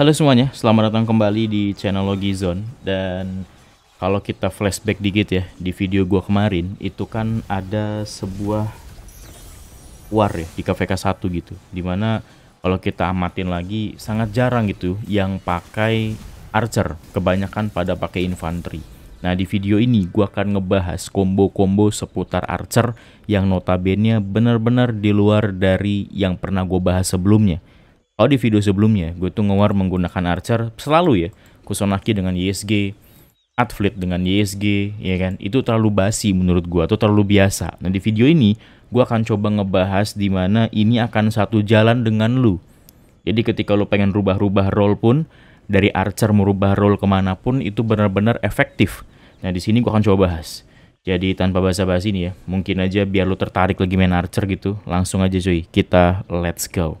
Halo semuanya, selamat datang kembali di channel Logizone dan kalau kita flashback dikit ya di video gua kemarin itu kan ada sebuah war ya di KVK 1 gitu dimana kalau kita amatin lagi sangat jarang gitu yang pakai archer kebanyakan pada pakai infanteri Nah di video ini gua akan ngebahas combo-combo seputar Archer yang notabene benar-benar di luar dari yang pernah gue bahas sebelumnya. Kalau oh, di video sebelumnya, gue tuh ngewar menggunakan Archer selalu ya. Kusonaki dengan YSG, Adflit dengan YSG, ya kan? Itu terlalu basi menurut gue, atau terlalu biasa. Nah di video ini, gue akan coba ngebahas di mana ini akan satu jalan dengan lu. Jadi ketika lu pengen rubah-rubah role pun, dari Archer merubah role kemanapun itu benar-benar efektif. Nah di sini gue akan coba bahas. Jadi tanpa basa-basi nih ya, mungkin aja biar lu tertarik lagi main Archer gitu, langsung aja cuy, kita let's go.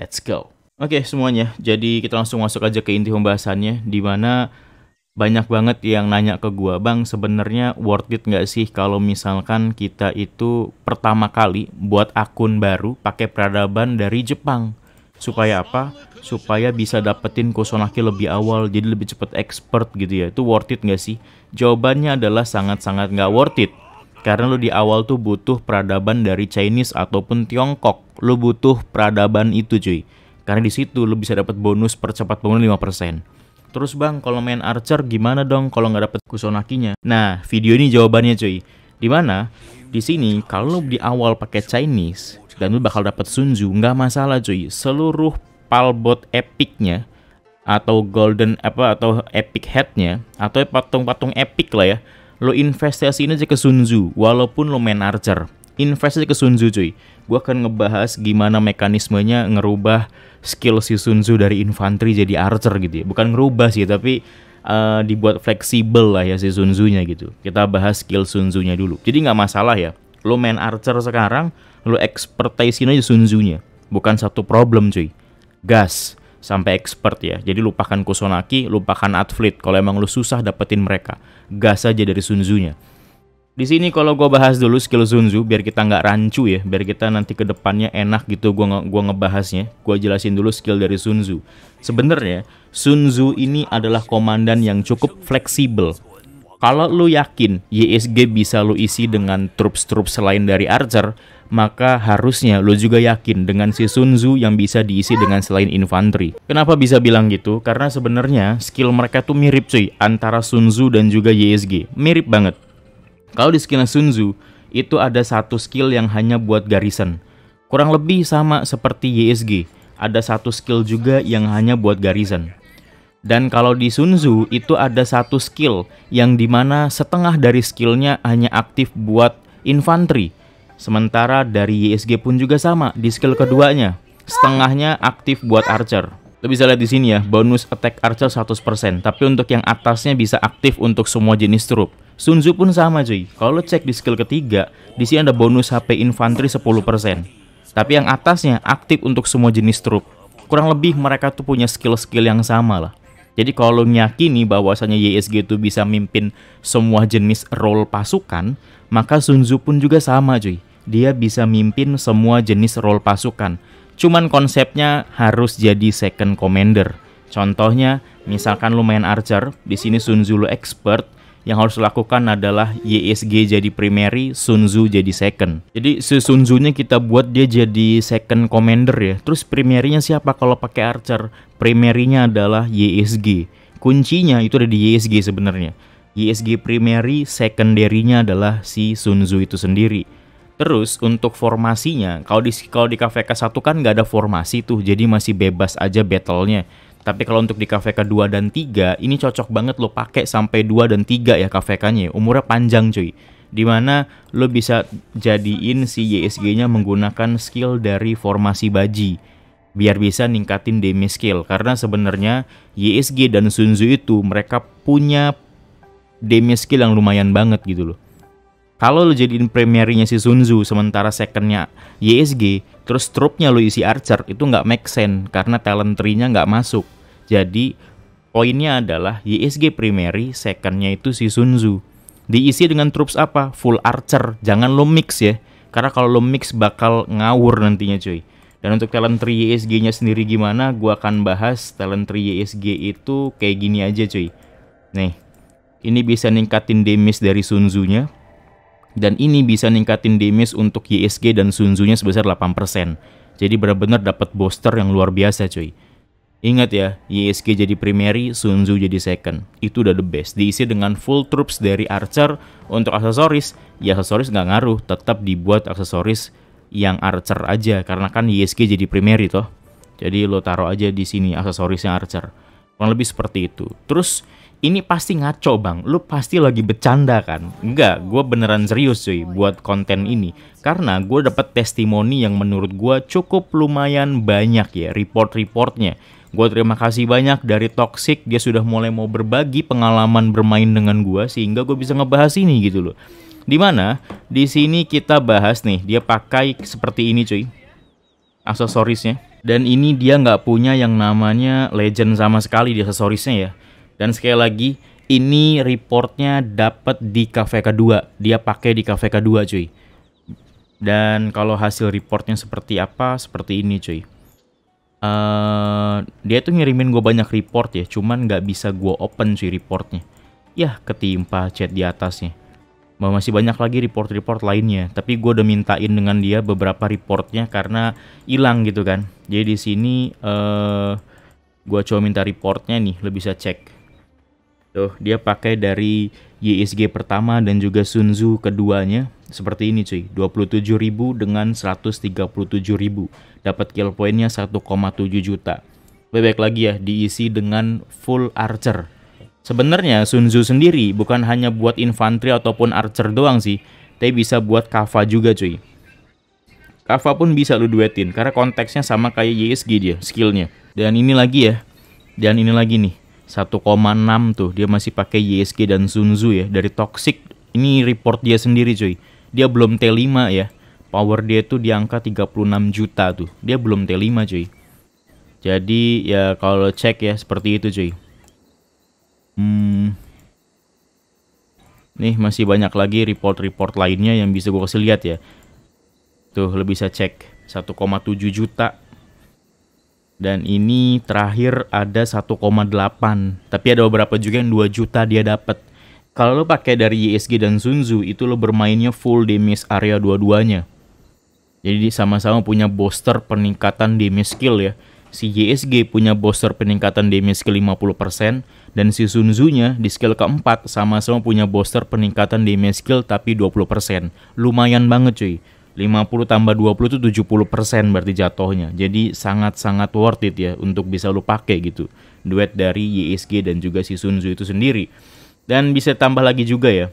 Let's go. Oke okay, semuanya, jadi kita langsung masuk aja ke inti pembahasannya, di mana banyak banget yang nanya ke gua, bang sebenarnya worth it nggak sih kalau misalkan kita itu pertama kali buat akun baru pakai peradaban dari Jepang? Supaya apa? Supaya bisa dapetin Kusonaki lebih awal, jadi lebih cepet expert gitu ya. Itu worth it nggak sih? Jawabannya adalah sangat-sangat nggak worth it. Karena lu di awal tuh butuh peradaban dari Chinese ataupun Tiongkok. Lu butuh peradaban itu cuy. Karena di situ lu bisa dapat bonus percepat bangunan 5%. Terus bang, kalau main Archer gimana dong kalau nggak dapet Kusonakinya? Nah, video ini jawabannya cuy. Dimana? Di sini kalau di awal pakai Chinese dan lu bakal dapet Sunju, nggak masalah cuy. Seluruh palbot epicnya atau golden apa atau epic headnya atau patung-patung epic lah ya lo investasiin aja ke Sunzu walaupun lo main Archer investasi ke Sunzu cuy gue akan ngebahas gimana mekanismenya ngerubah skill si Sunzu dari infanteri jadi Archer gitu ya bukan ngerubah sih tapi uh, dibuat fleksibel lah ya si Sunzunya gitu kita bahas skill Sunzunya dulu jadi nggak masalah ya lo main Archer sekarang lo expertise aja Sunzunya bukan satu problem cuy gas sampai expert ya. Jadi lupakan Kusonaki, lupakan Atfleet kalau emang lu susah dapetin mereka. Gas aja dari Sunzunya. Di sini kalau gue bahas dulu skill Sunzu biar kita nggak rancu ya, biar kita nanti ke depannya enak gitu gue nge gua ngebahasnya. Gue jelasin dulu skill dari Sunzu. Sebenarnya Sunzu ini adalah komandan yang cukup fleksibel kalau lu yakin YSG bisa lu isi dengan trup-trup selain dari Archer, maka harusnya lu juga yakin dengan si Sun Tzu yang bisa diisi dengan selain infanteri. Kenapa bisa bilang gitu? Karena sebenarnya skill mereka tuh mirip cuy antara Sun Tzu dan juga YSG. Mirip banget. Kalau di skill Tzu, itu ada satu skill yang hanya buat garrison. Kurang lebih sama seperti YSG, ada satu skill juga yang hanya buat garrison. Dan kalau di Sun Tzu itu ada satu skill yang dimana setengah dari skillnya hanya aktif buat infanteri. Sementara dari YSG pun juga sama di skill keduanya. Setengahnya aktif buat archer. Lo bisa lihat di sini ya, bonus attack archer 100%, tapi untuk yang atasnya bisa aktif untuk semua jenis troop. Sun Tzu pun sama cuy. Kalau lo cek di skill ketiga, di sini ada bonus HP infanteri 10%. Tapi yang atasnya aktif untuk semua jenis troop. Kurang lebih mereka tuh punya skill-skill yang sama lah. Jadi kalau lo nyakini bahwasannya YSG itu bisa mimpin semua jenis role pasukan, maka Sun Tzu pun juga sama cuy. Dia bisa mimpin semua jenis role pasukan. Cuman konsepnya harus jadi second commander. Contohnya, misalkan lumayan main archer, di sini Sun Tzu lo expert, yang harus dilakukan adalah YSG jadi primary, Sun Tzu jadi second. Jadi si Sun Tzu-nya kita buat dia jadi second commander ya. Terus primernya siapa kalau pakai archer? Primernya adalah YSG. Kuncinya itu ada di YSG sebenarnya. YSG primary, secondary-nya adalah si Sun Tzu itu sendiri. Terus untuk formasinya, kalau di kalau di KVK 1 kan nggak ada formasi tuh, jadi masih bebas aja battlenya. Tapi kalau untuk di KVK 2 dan tiga, ini cocok banget lo pakai sampai dua dan tiga ya KVK-nya. Umurnya panjang cuy. Dimana lo bisa jadiin si YSG-nya menggunakan skill dari formasi baji. Biar bisa ningkatin damage skill. Karena sebenarnya YSG dan Sunzu itu mereka punya damage skill yang lumayan banget gitu loh. Kalau lo jadiin primernya si Sunzu sementara secondnya YSG, terus troopnya lo isi Archer itu nggak make sense karena talent tree-nya nggak masuk. Jadi poinnya adalah YSG primary, secondnya itu si Sunzu. Diisi dengan troops apa? Full Archer. Jangan lo mix ya. Karena kalau lo mix bakal ngawur nantinya cuy. Dan untuk talent tree YSG-nya sendiri gimana, gua akan bahas talent tree YSG itu kayak gini aja cuy. Nih, ini bisa ningkatin damage dari Sunzunya dan ini bisa ningkatin damage untuk YSG dan Sunzunya sebesar 8%. Jadi benar-benar dapat booster yang luar biasa cuy. Ingat ya, YSG jadi primary, Sunzu jadi second. Itu udah the best. Diisi dengan full troops dari Archer untuk aksesoris. Ya aksesoris nggak ngaruh, tetap dibuat aksesoris yang Archer aja. Karena kan YSG jadi primary toh. Jadi lo taruh aja di sini aksesoris yang Archer. Kurang lebih seperti itu. Terus ini pasti ngaco bang, lu pasti lagi bercanda kan? Enggak, gue beneran serius cuy buat konten ini. Karena gue dapet testimoni yang menurut gue cukup lumayan banyak ya, report-reportnya. Gue terima kasih banyak dari Toxic, dia sudah mulai mau berbagi pengalaman bermain dengan gue sehingga gue bisa ngebahas ini gitu loh. Dimana di sini kita bahas nih, dia pakai seperti ini cuy, aksesorisnya. Dan ini dia nggak punya yang namanya legend sama sekali di aksesorisnya ya dan sekali lagi, ini reportnya dapat di kafe kedua. Dia pakai di kafe kedua, cuy. Dan kalau hasil reportnya seperti apa, seperti ini, cuy. Uh, dia tuh ngirimin gue banyak report ya, cuman nggak bisa gue open cuy reportnya. Yah, ketimpa chat di atasnya. Masih banyak lagi report-report lainnya, tapi gue udah mintain dengan dia beberapa reportnya karena hilang gitu kan. Jadi di sini uh, eh, gue coba minta reportnya nih, lebih bisa cek. Tuh, dia pakai dari YSG pertama dan juga Sunzu keduanya. Seperti ini cuy, 27.000 dengan 137.000. Dapat kill pointnya 1,7 juta. Bebek lagi ya, diisi dengan full archer. Sebenarnya Sunzu sendiri bukan hanya buat infanteri ataupun archer doang sih, tapi bisa buat kava juga cuy. Kava pun bisa lu duetin, karena konteksnya sama kayak YSG dia, skillnya. Dan ini lagi ya, dan ini lagi nih 1,6 tuh dia masih pakai YSG dan Sunzu ya dari Toxic ini report dia sendiri cuy dia belum T5 ya power dia tuh di angka 36 juta tuh dia belum T5 cuy jadi ya kalau cek ya seperti itu cuy hmm. nih masih banyak lagi report-report lainnya yang bisa gue kasih lihat ya tuh lebih bisa cek 1,7 juta dan ini terakhir ada 1,8 tapi ada beberapa juga yang 2 juta dia dapat kalau lo pakai dari YSG e dan Sunzu itu lo bermainnya full damage area dua-duanya jadi sama-sama punya booster peningkatan damage skill ya si YSG e punya booster peningkatan damage skill 50% dan si Sunzunya di skill keempat sama-sama punya booster peningkatan damage skill tapi 20%. Lumayan banget cuy. 50 tambah 20 itu 70% berarti jatuhnya. Jadi sangat-sangat worth it ya untuk bisa lu pakai gitu. Duet dari YSG dan juga si Sunzu itu sendiri. Dan bisa tambah lagi juga ya.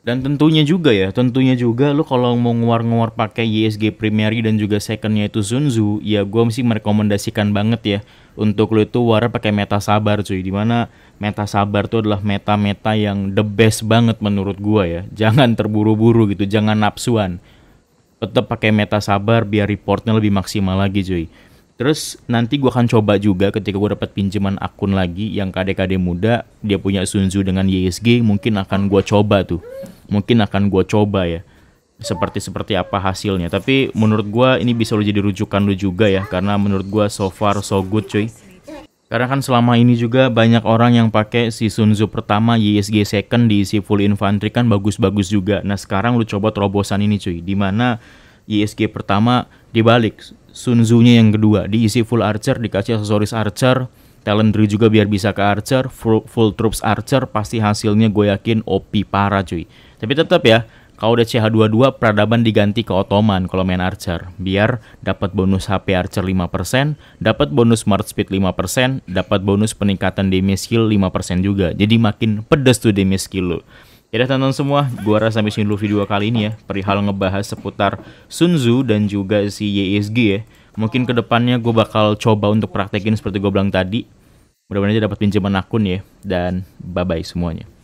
Dan tentunya juga ya, tentunya juga lu kalau mau nguar-nguar pakai YSG primary dan juga secondnya itu Sunzu, ya gue mesti merekomendasikan banget ya untuk lu itu war pakai meta sabar cuy. Dimana meta sabar itu adalah meta-meta yang the best banget menurut gue ya. Jangan terburu-buru gitu, jangan napsuan tetap pakai meta sabar biar reportnya lebih maksimal lagi cuy. Terus nanti gue akan coba juga ketika gue dapat pinjaman akun lagi yang kade-kade muda, dia punya Sunzu dengan YSG, mungkin akan gue coba tuh. Mungkin akan gue coba ya. Seperti seperti apa hasilnya. Tapi menurut gue ini bisa lo jadi rujukan lo juga ya, karena menurut gue so far so good cuy. Karena kan selama ini juga banyak orang yang pakai si Sunzu pertama, YSG second diisi full infantry kan bagus-bagus juga. Nah sekarang lu coba terobosan ini cuy, dimana YSG pertama dibalik, Tzu-nya yang kedua diisi full archer, dikasih aksesoris archer, talent tree juga biar bisa ke archer, full, full troops archer, pasti hasilnya gue yakin OP parah cuy. Tapi tetap ya, kalau udah CH22 peradaban diganti ke Ottoman kalau main Archer, biar dapat bonus HP Archer 5%, dapat bonus Smart Speed 5%, dapat bonus peningkatan damage skill 5% juga. Jadi makin pedes tuh damage skill lo. Ya udah tonton semua, gua rasa sampai sini dulu video kali ini ya, perihal ngebahas seputar Sun Tzu dan juga si YSG ya. Mungkin kedepannya gue bakal coba untuk praktekin seperti gue bilang tadi. Mudah-mudahan aja dapat pinjaman akun ya, dan bye-bye semuanya.